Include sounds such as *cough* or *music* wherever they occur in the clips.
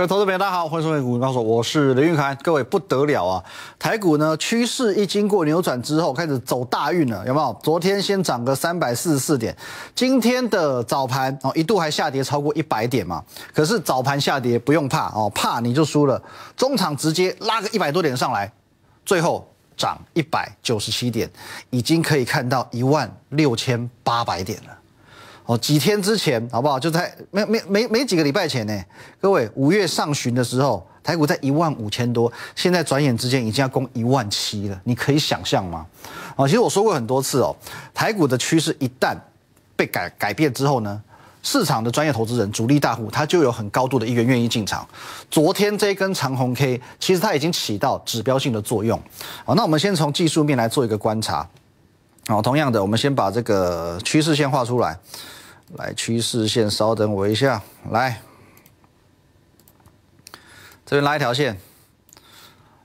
各位投资朋友，大家好，欢迎收看《股民高手》，我是林玉涵。各位不得了啊，台股呢趋势一经过扭转之后，开始走大运了，有没有？昨天先涨个三百四十四点，今天的早盘哦一度还下跌超过一百点嘛，可是早盘下跌不用怕哦，怕你就输了。中场直接拉个一百多点上来，最后涨一百九十七点，已经可以看到一万六千八百点了。哦，几天之前好不好？就在没没没没几个礼拜前呢。各位，五月上旬的时候，台股在一万五千多，现在转眼之间已经要攻一万七了。你可以想象吗？啊，其实我说过很多次哦，台股的趋势一旦被改改变之后呢，市场的专业投资人、主力大户他就有很高度的意愿愿意进场。昨天这根长红 K，其实它已经起到指标性的作用。好，那我们先从技术面来做一个观察。好，同样的，我们先把这个趋势线画出来。来趋势线，稍等我一下。来，这边拉一条线。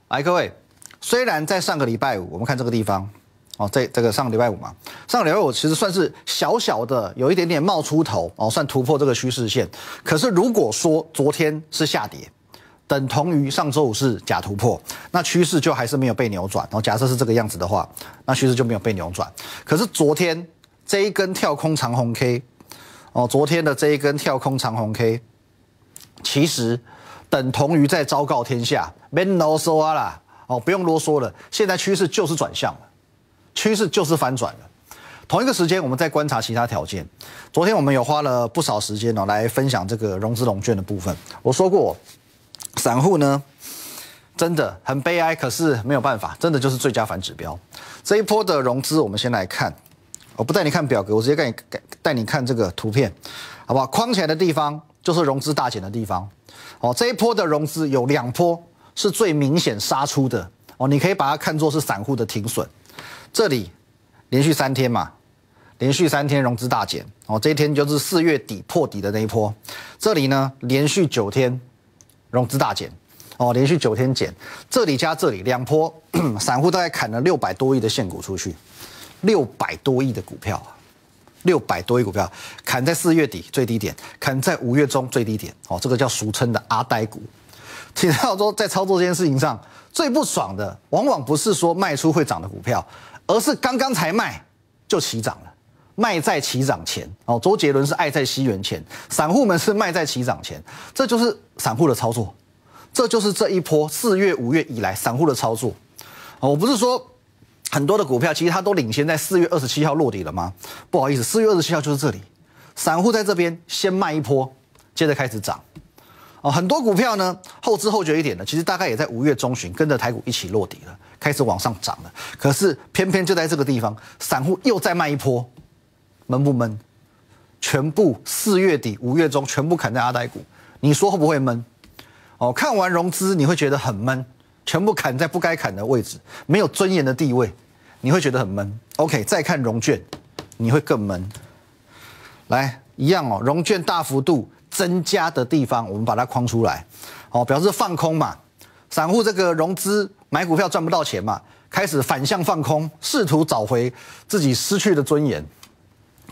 来，各位，虽然在上个礼拜五，我们看这个地方哦，在这个上礼拜五嘛，上礼拜五其实算是小小的有一点点冒出头哦，算突破这个趋势线。可是如果说昨天是下跌，等同于上周五是假突破，那趋势就还是没有被扭转。然后假设是这个样子的话，那趋势就没有被扭转。可是昨天这一根跳空长红 K。哦，昨天的这一根跳空长红 K，其实等同于在昭告天下，m n no 没 a 嗦啦，哦，不用啰嗦了，现在趋势就是转向了，趋势就是反转了。同一个时间，我们在观察其他条件。昨天我们有花了不少时间呢，来分享这个融资融券的部分。我说过，散户呢，真的很悲哀，可是没有办法，真的就是最佳反指标。这一波的融资，我们先来看。我不带你看表格，我直接带你带你看这个图片，好不好？框起来的地方就是融资大减的地方。哦，这一波的融资有两波是最明显杀出的。哦，你可以把它看作是散户的停损。这里连续三天嘛，连续三天融资大减。哦，这一天就是四月底破底的那一波。这里呢，连续九天融资大减。哦，连续九天减。这里加这里两波，*clears throat* 散户大概砍了六百多亿的现股出去。六百多亿的股票啊，六百多亿股票砍在四月底最低点，砍在五月中最低点，哦，这个叫俗称的阿呆股。提到说，在操作这件事情上，最不爽的，往往不是说卖出会涨的股票，而是刚刚才卖就起涨了，卖在起涨前。哦，周杰伦是爱在西元前，散户们是卖在起涨前，这就是散户的操作，这就是这一波四月五月以来散户的操作。哦，我不是说。很多的股票其实它都领先在四月二十七号落地了吗？不好意思，四月二十七号就是这里，散户在这边先卖一波，接着开始涨。哦，很多股票呢后知后觉一点的，其实大概也在五月中旬跟着台股一起落地了，开始往上涨了。可是偏偏就在这个地方，散户又再卖一波，闷不闷？全部四月底五月中全部砍在阿呆股，你说会不会闷？哦，看完融资你会觉得很闷。全部砍在不该砍的位置，没有尊严的地位，你会觉得很闷。OK，再看融券，你会更闷。来，一样哦，融券大幅度增加的地方，我们把它框出来，哦，表示放空嘛。散户这个融资买股票赚不到钱嘛，开始反向放空，试图找回自己失去的尊严。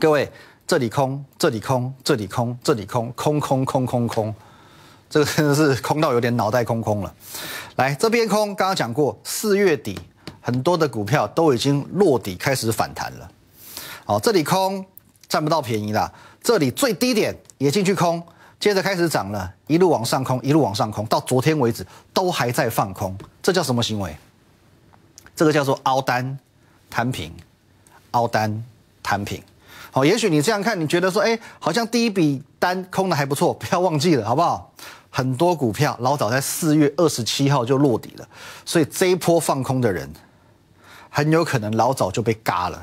各位，这里空，这里空，这里空，这里空，空空空空空。这个真的是空到有点脑袋空空了。来这边空，刚刚讲过，四月底很多的股票都已经落底，开始反弹了。好，这里空占不到便宜了。这里最低点也进去空，接着开始涨了，一路往上空，一路往上空，到昨天为止都还在放空，这叫什么行为？这个叫做凹单摊平，凹单摊平。好，也许你这样看，你觉得说，哎，好像第一笔单空的还不错，不要忘记了，好不好？很多股票老早在四月二十七号就落底了，所以这一波放空的人，很有可能老早就被嘎了。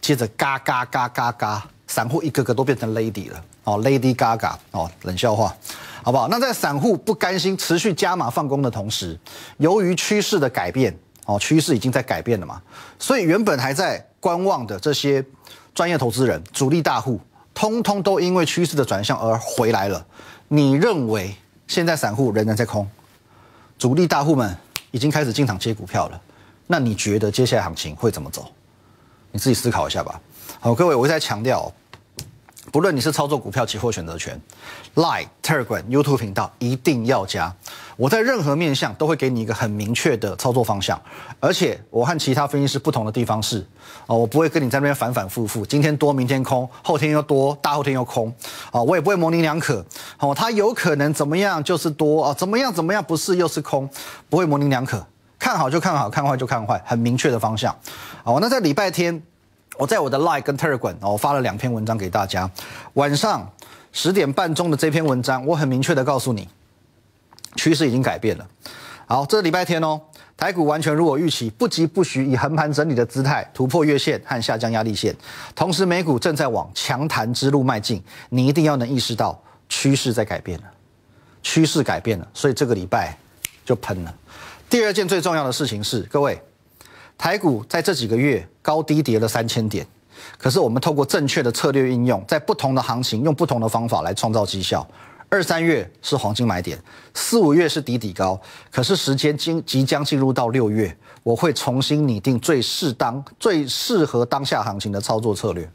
接着嘎嘎嘎嘎嘎，散户一个个都变成 Lady 了哦，Lady Gaga 哦，冷笑话，好不好？那在散户不甘心持续加码放空的同时，由于趋势的改变哦，趋势已经在改变了嘛，所以原本还在观望的这些专业投资人、主力大户，通通都因为趋势的转向而回来了。你认为？现在散户仍然在空，主力大户们已经开始进场接股票了。那你觉得接下来行情会怎么走？你自己思考一下吧。好，各位，我一再强调，不论你是操作股票、期货、选择权，Line、Telegram、YouTube 频道一定要加。我在任何面相都会给你一个很明确的操作方向，而且我和其他分析师不同的地方是，啊，我不会跟你在那边反反复复，今天多，明天空，后天又多，大后天又空，啊，我也不会模棱两可，哦，它有可能怎么样就是多啊，怎么样怎么样不是又是空，不会模棱两可，看好就看好，看坏就看坏，很明确的方向，啊，那在礼拜天，我在我的 Line 跟 Telegram 哦，我发了两篇文章给大家，晚上十点半钟的这篇文章，我很明确的告诉你。趋势已经改变了。好，这礼拜天哦，台股完全如我预期，不急不徐，以横盘整理的姿态突破月线和下降压力线，同时美股正在往强弹之路迈进。你一定要能意识到趋势在改变了，趋势改变了，所以这个礼拜就喷了。第二件最重要的事情是，各位，台股在这几个月高低跌了三千点，可是我们透过正确的策略应用，在不同的行情用不同的方法来创造绩效。二三月是黄金买点，四五月是底底高，可是时间进即将进入到六月，我会重新拟定最适当、最适合当下行情的操作策略。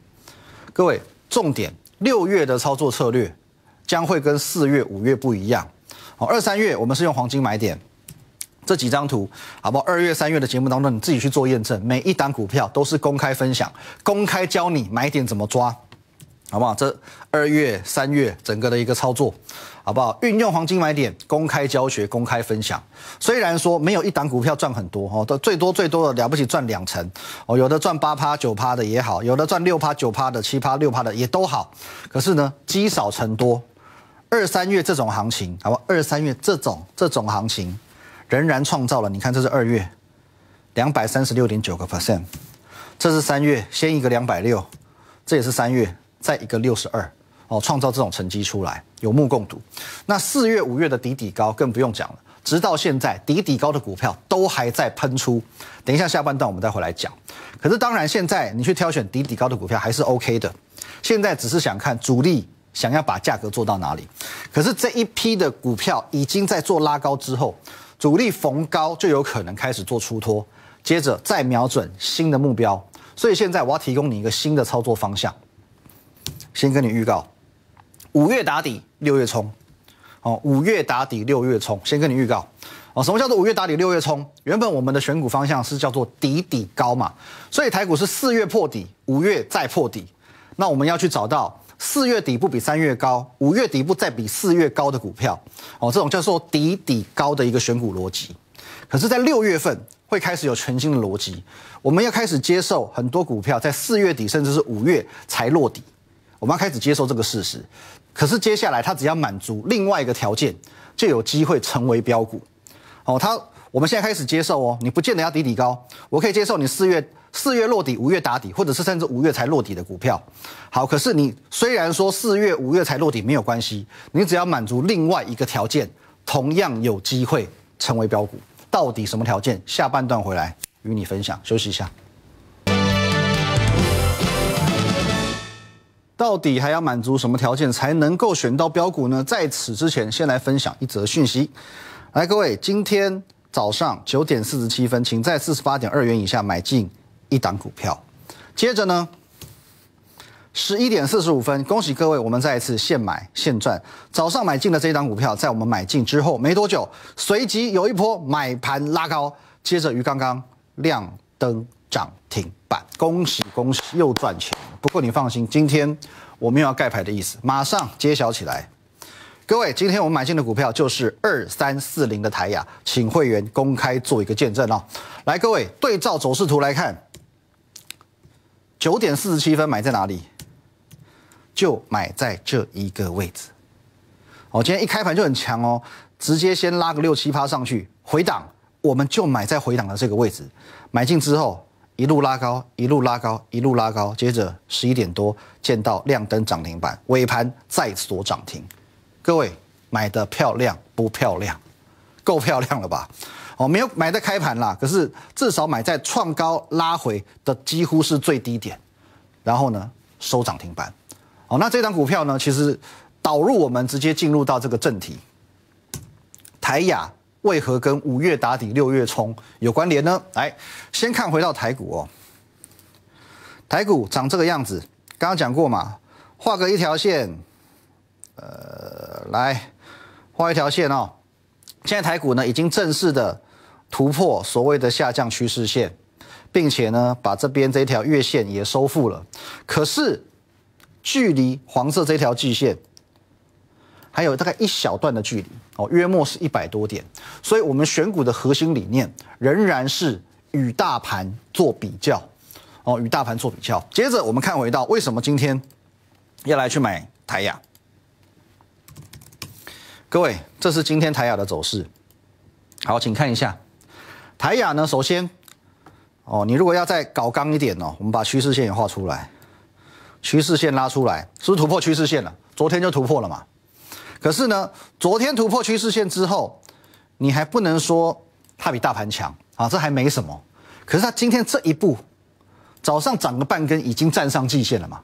各位，重点，六月的操作策略将会跟四月、五月不一样。哦，二三月我们是用黄金买点，这几张图，好不好？二月、三月的节目当中，你自己去做验证，每一单股票都是公开分享，公开教你买点怎么抓。好不好？这二月、三月整个的一个操作，好不好？运用黄金买点，公开教学，公开分享。虽然说没有一档股票赚很多哦，都最多最多的了不起赚两成哦，有的赚八趴九趴的也好，有的赚六趴九趴的七趴六趴的也都好。可是呢，积少成多。二三月这种行情，好好？二三月这种这种行情，仍然创造了。你看，这是二月两百三十六点九个 percent，这是三月先一个两百六，这也是三月。在一个六十二哦，创造这种成绩出来，有目共睹。那四月、五月的底底高更不用讲了，直到现在底底高的股票都还在喷出。等一下下半段我们再回来讲。可是当然，现在你去挑选底底高的股票还是 OK 的。现在只是想看主力想要把价格做到哪里。可是这一批的股票已经在做拉高之后，主力逢高就有可能开始做出脱，接着再瞄准新的目标。所以现在我要提供你一个新的操作方向。先跟你预告，五月打底，六月冲。哦，五月打底，六月冲。先跟你预告，哦，什么叫做五月打底，六月冲？原本我们的选股方向是叫做底底高嘛，所以台股是四月破底，五月再破底。那我们要去找到四月底部比三月高，五月底部再比四月高的股票，哦，这种叫做底底高的一个选股逻辑。可是，在六月份会开始有全新的逻辑，我们要开始接受很多股票在四月底甚至是五月才落底。我们要开始接受这个事实，可是接下来他只要满足另外一个条件，就有机会成为标股。哦，他我们现在开始接受哦，你不见得要底底高，我可以接受你四月四月落底，五月打底，或者是甚至五月才落底的股票。好，可是你虽然说四月五月才落底没有关系，你只要满足另外一个条件，同样有机会成为标股。到底什么条件？下半段回来与你分享。休息一下。到底还要满足什么条件才能够选到标股呢？在此之前，先来分享一则讯息。来，各位，今天早上九点四十七分，请在四十八点二元以下买进一档股票。接着呢，十一点四十五分，恭喜各位，我们再一次现买现赚。早上买进的这一档股票，在我们买进之后没多久，随即有一波买盘拉高，接着鱼刚刚亮灯。涨停板，恭喜恭喜，又赚钱。不过你放心，今天我没有要盖牌的意思，马上揭晓起来。各位，今天我们买进的股票就是二三四零的台亚，请会员公开做一个见证哦。来，各位对照走势图来看，九点四十七分买在哪里？就买在这一个位置。哦，今天一开盘就很强哦，直接先拉个六七趴上去，回档我们就买在回档的这个位置，买进之后。一路拉高，一路拉高，一路拉高，接着十一点多见到亮灯涨停板，尾盘再锁涨停。各位买的漂亮不漂亮？够漂亮了吧？哦，没有买的开盘啦，可是至少买在创高拉回的几乎是最低点，然后呢收涨停板。哦，那这张股票呢，其实导入我们直接进入到这个正题，台雅为何跟五月打底、六月冲有关联呢？来，先看回到台股哦。台股长这个样子，刚刚讲过嘛，画个一条线，呃，来画一条线哦。现在台股呢，已经正式的突破所谓的下降趋势线，并且呢，把这边这条月线也收复了。可是，距离黄色这条季线还有大概一小段的距离。哦，约莫是一百多点，所以我们选股的核心理念仍然是与大盘做比较，哦，与大盘做比较。接着我们看回到为什么今天要来去买台亚，各位，这是今天台雅的走势。好，请看一下台雅呢，首先，哦，你如果要再搞刚一点哦，我们把趋势线也画出来，趋势线拉出来，是不是突破趋势线了？昨天就突破了嘛。可是呢，昨天突破趋势线之后，你还不能说它比大盘强啊，这还没什么。可是它今天这一步，早上涨个半根，已经站上季线了嘛？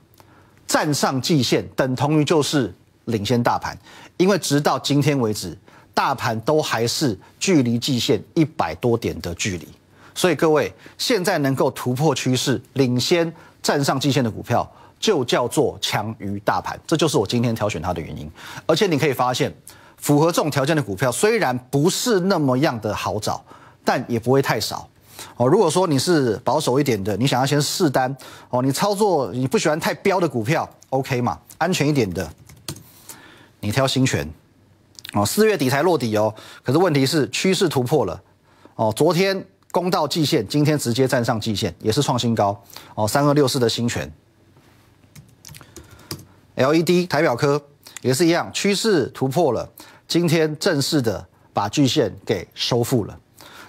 站上季线等同于就是领先大盘，因为直到今天为止，大盘都还是距离季线一百多点的距离。所以各位，现在能够突破趋势、领先站上季线的股票。就叫做强于大盘，这就是我今天挑选它的原因。而且你可以发现，符合这种条件的股票虽然不是那么样的好找，但也不会太少。哦，如果说你是保守一点的，你想要先试单哦，你操作你不喜欢太标的股票，OK 嘛，安全一点的，你挑新权。哦，四月底才落底哦。可是问题是趋势突破了哦，昨天攻到季线，今天直接站上季线，也是创新高哦，三二六四的新权，LED 台表科也是一样，趋势突破了，今天正式的把巨线给收复了。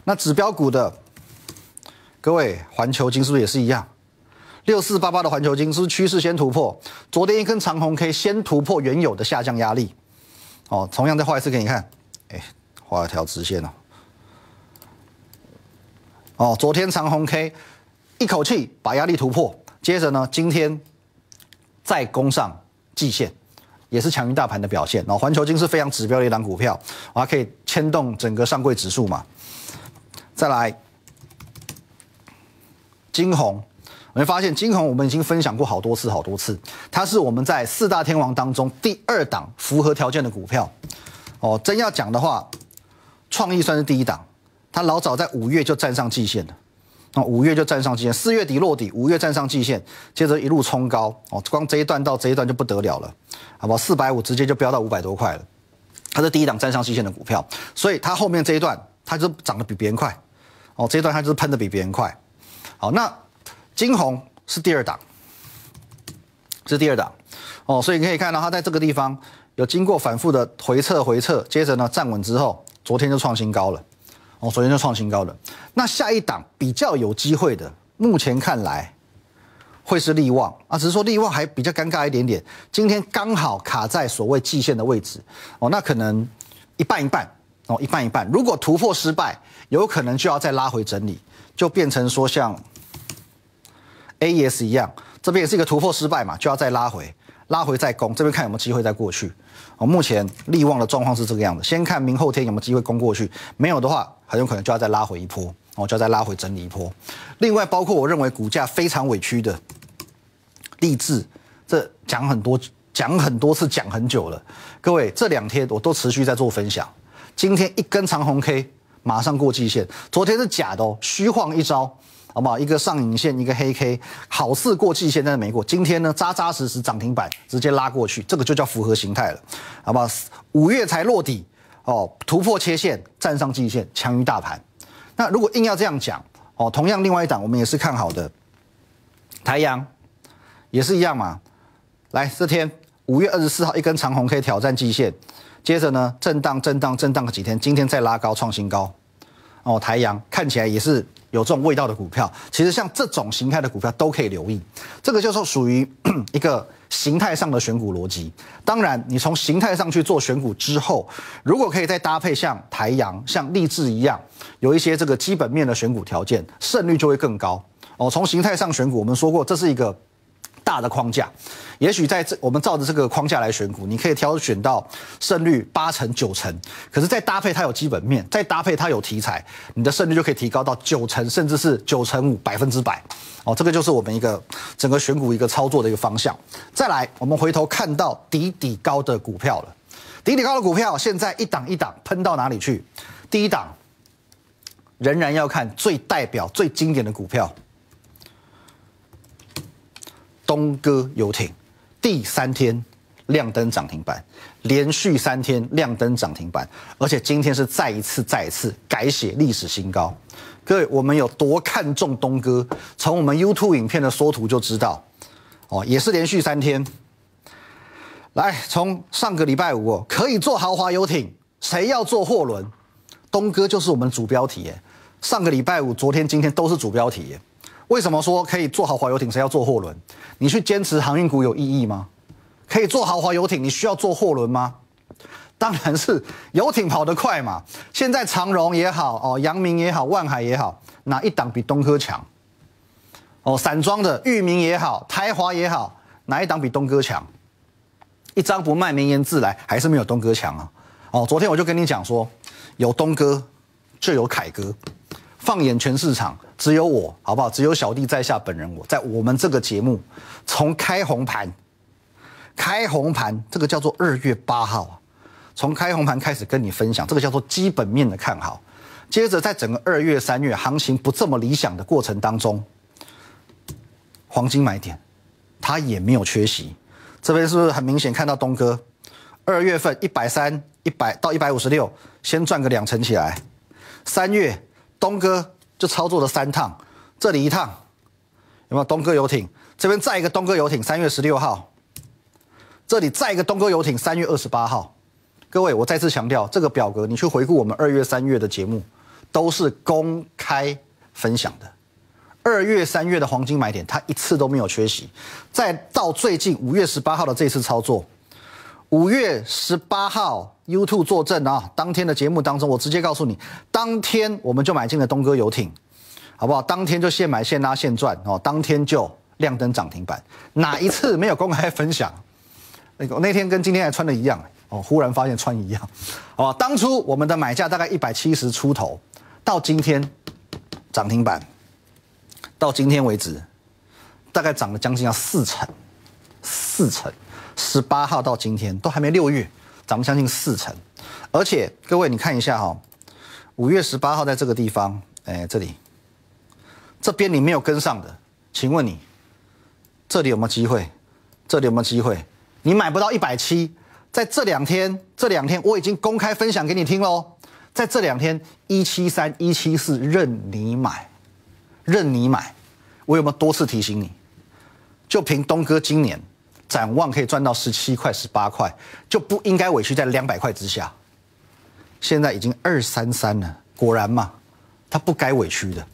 那指标股的各位，环球金是不是也是一样？六四八八的环球金是是趋势先突破，昨天一根长红 K 先突破原有的下降压力。哦，同样再画一次给你看，哎，画一条直线哦。哦，昨天长红 K 一口气把压力突破，接着呢，今天再攻上。季线，也是强于大盘的表现。然后环球金是非常指标的一档股票，还可以牵动整个上柜指数嘛。再来，金红，你会发现金红我们已经分享过好多次好多次，它是我们在四大天王当中第二档符合条件的股票。哦，真要讲的话，创意算是第一档，它老早在五月就站上季线了。那五月就站上季线，四月底落底，五月站上季线，接着一路冲高，哦，光这一段到这一段就不得了了，好不好？四百五直接就飙到五百多块了，它是第一档站上季线的股票，所以它后面这一段它就涨得比别人快，哦，这一段它就是喷的比别人快，好，那金红是第二档，是第二档，哦，所以你可以看到它在这个地方有经过反复的回撤回撤，接着呢站稳之后，昨天就创新高了。哦，昨天就创新高了。那下一档比较有机会的，目前看来会是利旺啊，只是说利旺还比较尴尬一点点，今天刚好卡在所谓季线的位置，哦，那可能一半一半，哦，一半一半，如果突破失败，有可能就要再拉回整理，就变成说像 AS E 一样，这边也是一个突破失败嘛，就要再拉回。拉回再攻，这边看有没有机会再过去。哦，目前利旺的状况是这个样子。先看明后天有没有机会攻过去，没有的话，很有可能就要再拉回一波，哦，就要再拉回整理一波。另外，包括我认为股价非常委屈的立志，这讲很多讲很多次讲很久了，各位这两天我都持续在做分享。今天一根长红 K，马上过季线，昨天是假的哦，虚晃一招。好不好？一个上影线，一个黑 K，好似过季线，但是没过。今天呢，扎扎实实涨停板，直接拉过去，这个就叫符合形态了，好不好？五月才落底哦，突破切线，站上季线，强于大盘。那如果硬要这样讲哦，同样另外一档我们也是看好的，台阳也是一样嘛。来这天五月二十四号一根长红 K 挑战季线，接着呢震荡震荡震荡几天，今天再拉高创新高哦。台阳看起来也是。有这种味道的股票，其实像这种形态的股票都可以留意，这个就是属于 *clears throat* 一个形态上的选股逻辑。当然，你从形态上去做选股之后，如果可以再搭配像台阳、像励志一样，有一些这个基本面的选股条件，胜率就会更高。哦，从形态上选股，我们说过这是一个。大的框架，也许在这我们照着这个框架来选股，你可以挑选到胜率八成九成。可是再搭配它有基本面，再搭配它有题材，你的胜率就可以提高到九成，甚至是九成五百分之百。哦，这个就是我们一个整个选股一个操作的一个方向。再来，我们回头看到底底高的股票了，底底高的股票现在一档一档喷到哪里去？第一档仍然要看最代表最经典的股票。东哥游艇第三天亮灯涨停板，连续三天亮灯涨停板，而且今天是再一次再一次改写历史新高。各位，我们有多看重东哥？从我们 YouTube 影片的缩图就知道哦，也是连续三天。来，从上个礼拜五可以坐豪华游艇，谁要坐货轮？东哥就是我们主标题。上个礼拜五、昨天、今天都是主标题。为什么说可以坐豪华游艇？谁要坐货轮？你去坚持航运股有意义吗？可以坐豪华游艇，你需要坐货轮吗？当然是游艇跑得快嘛。现在长荣也好，哦，阳明也好，万海也好，哪一档比东哥强？哦，散装的裕民也好，台华也好，哪一档比东哥强？一张不卖，名言自来，还是没有东哥强啊！哦，昨天我就跟你讲说，有东哥就有凯哥。放眼全市场，只有我好不好？只有小弟在下本人，我在我们这个节目，从开红盘，开红盘，这个叫做二月八号从开红盘开始跟你分享，这个叫做基本面的看好。接着在整个二月、三月行情不这么理想的过程当中，黄金买点，它也没有缺席。这边是不是很明显看到东哥，二月份一百三、一百到一百五十六，先赚个两成起来，三月。东哥就操作了三趟，这里一趟有没有东哥游艇？这边再一个东哥游艇，三月十六号，这里再一个东哥游艇，三月二十八号。各位，我再次强调，这个表格你去回顾我们二月、三月的节目，都是公开分享的。二月、三月的黄金买点，它一次都没有缺席。再到最近五月十八号的这次操作，五月十八号。You t u b e 作证啊！当天的节目当中，我直接告诉你，当天我们就买进了东哥游艇，好不好？当天就现买现拉现赚哦，当天就亮灯涨停板，哪一次没有公开分享？那个那天跟今天还穿的一样哦，忽然发现穿一样好？当初我们的买价大概一百七十出头，到今天涨停板，到今天为止大概涨了将近要四成，四成。十八号到今天都还没六月。咱们相信四成，而且各位你看一下哈，五月十八号在这个地方，哎，这里这边你没有跟上的，请问你这里有没有机会？这里有没有机会？你买不到一百七，在这两天，这两天我已经公开分享给你听喽，在这两天一七三一七四任你买，任你买，我有没有多次提醒你？就凭东哥今年。展望可以赚到十七块、十八块，就不应该委屈在两百块之下。现在已经二三三了，果然嘛，他不该委屈的。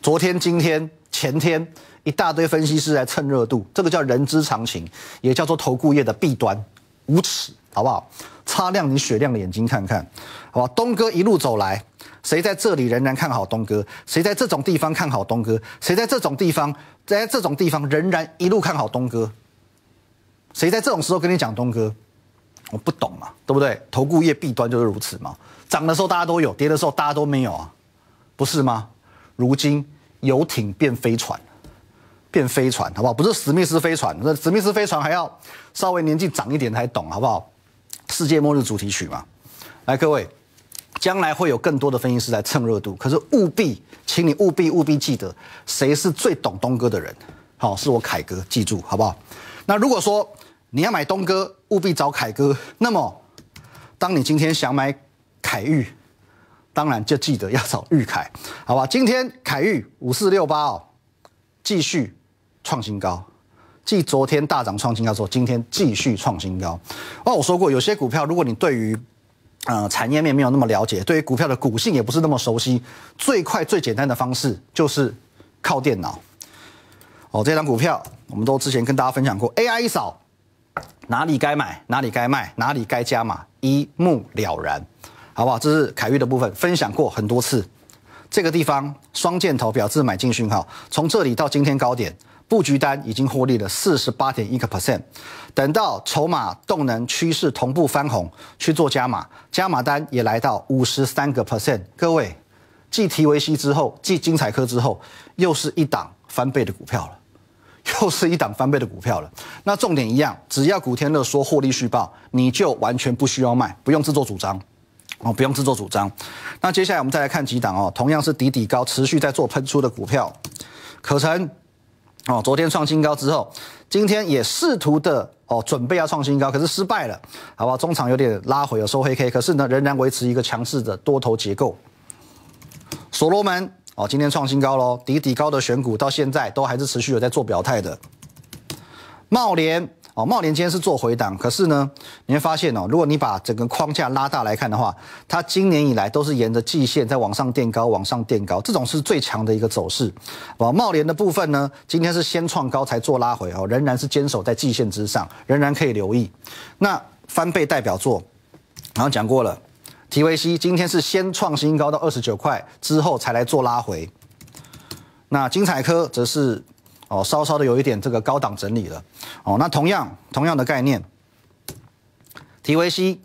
昨天、今天、前天，一大堆分析师来蹭热度，这个叫人之常情，也叫做投顾业的弊端，无耻，好不好？擦亮你雪亮的眼睛看看，好吧？东哥一路走来，谁在这里仍然看好东哥？谁在这种地方看好东哥？谁在这种地方，在这种地方仍然一路看好东哥？谁在这种时候跟你讲东哥，我不懂啊，对不对？投顾业弊端就是如此嘛，涨的时候大家都有，跌的时候大家都没有啊，不是吗？如今游艇变飞船，变飞船好不好？不是史密斯飞船，那史密斯飞船还要稍微年纪长一点才懂好不好？世界末日主题曲嘛，来各位，将来会有更多的分析师在蹭热度，可是务必，请你务必务必记得，谁是最懂东哥的人？好，是我凯哥，记住好不好？那如果说，你要买东哥，务必找凯哥。那么，当你今天想买凯玉，当然就记得要找玉凯，好吧？今天凯玉五四六八哦，继续创新高，继昨天大涨创新高后，今天继续创新高。哦，我说过，有些股票，如果你对于呃产业面没有那么了解，对于股票的股性也不是那么熟悉，最快最简单的方式就是靠电脑。哦，这张股票我们都之前跟大家分享过，AI 一扫。哪里该买，哪里该卖，哪里该加码，一目了然，好不好？这是凯玉的部分分享过很多次。这个地方双箭头表示买进讯号，从这里到今天高点，布局单已经获利了四十八点一个 percent。等到筹码动能趋势同步翻红，去做加码，加码单也来到五十三个 percent。各位，继 TVC 之后，继精彩科之后，又是一档翻倍的股票了。又是一档翻倍的股票了。那重点一样，只要古天乐说获利续报，你就完全不需要卖，不用自作主张，哦，不用自作主张。那接下来我们再来看几档哦，同样是底底高持续在做喷出的股票，可成，哦，昨天创新高之后，今天也试图的哦准备要创新高，可是失败了，好吧，中场有点拉回了，收黑 K，可是呢仍然维持一个强势的多头结构。所罗门。哦，今天创新高喽！底底高的选股到现在都还是持续有在做表态的。茂联哦，茂联今天是做回档，可是呢，你会发现哦，如果你把整个框架拉大来看的话，它今年以来都是沿着季线在往上垫高，往上垫高，这种是最强的一个走势。哦，茂联的部分呢，今天是先创高才做拉回哦，仍然是坚守在季线之上，仍然可以留意。那翻倍代表作，然后讲过了。TVC 今天是先创新高到二十九块，之后才来做拉回。那精彩科则是哦稍稍的有一点这个高档整理了哦。那同样同样的概念，TVC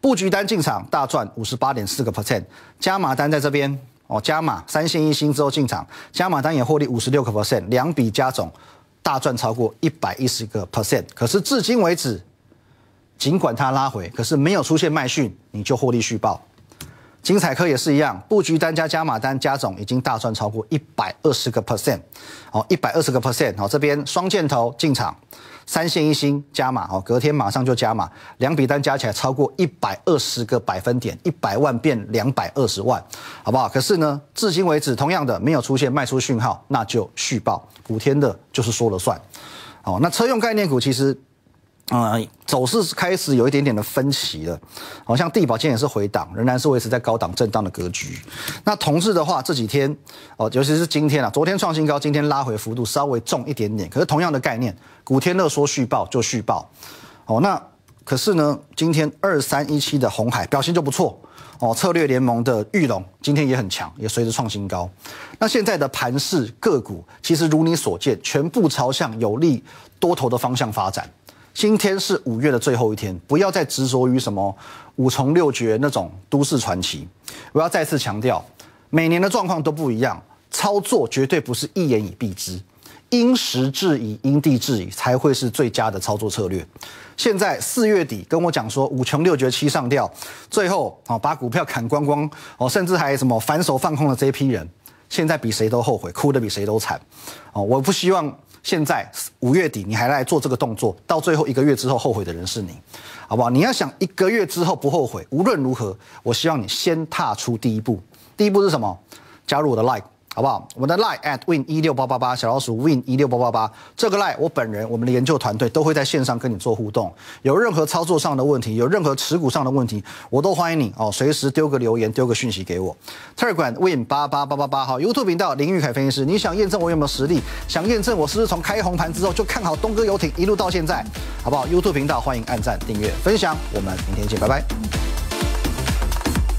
布局单进场大赚五十八点四个 percent，加码单在这边哦加码三线一星之后进场，加码单也获利五十六个 percent，两笔加总大赚超过一百一十个 percent。可是至今为止。尽管它拉回，可是没有出现卖讯，你就获利续报。精彩科也是一样，布局单加加码单加总已经大赚超过一百二十个 percent。好，一百二十个 percent。好，这边双箭头进场，三线一星加码。哦，隔天马上就加码，两笔单加起来超过一百二十个百分点，一百万变两百二十万，好不好？可是呢，至今为止，同样的没有出现卖出讯号，那就续报五天的，就是说了算。好，那车用概念股其实。嗯，走势开始有一点点的分歧了。好像地保今也是回档，仍然是维持在高档震荡的格局。那同日的话，这几天哦，尤其是今天啊，昨天创新高，今天拉回幅度稍微重一点点。可是同样的概念，古天乐说续报就续报，哦，那可是呢，今天二三一七的红海表现就不错。哦，策略联盟的玉龙今天也很强，也随着创新高。那现在的盘市个股，其实如你所见，全部朝向有利多头的方向发展。今天是五月的最后一天，不要再执着于什么五重六绝那种都市传奇。我要再次强调，每年的状况都不一样，操作绝对不是一言以蔽之，因时制宜、因地制宜才会是最佳的操作策略。现在四月底跟我讲说五穷六绝七上吊，最后啊把股票砍光光哦，甚至还什么反手放空的这批人，现在比谁都后悔，哭得比谁都惨哦！我不希望。现在五月底，你还来做这个动作，到最后一个月之后后悔的人是你，好不好？你要想一个月之后不后悔，无论如何，我希望你先踏出第一步。第一步是什么？加入我的 Like。好不好？我们的赖 at win 一六八八八小老鼠 win 一六八八八，这个赖我本人我们的研究团队都会在线上跟你做互动，有任何操作上的问题，有任何持股上的问题，我都欢迎你哦，随时丢个留言，丢个讯息给我。t e r g r a m win 八八八八八好，YouTube 频道林玉凯分析师，你想验证我有没有实力？想验证我是不是从开红盘之后就看好东哥游艇一路到现在？好不好？YouTube 频道欢迎按赞、订阅、分享，我们明天见，拜拜。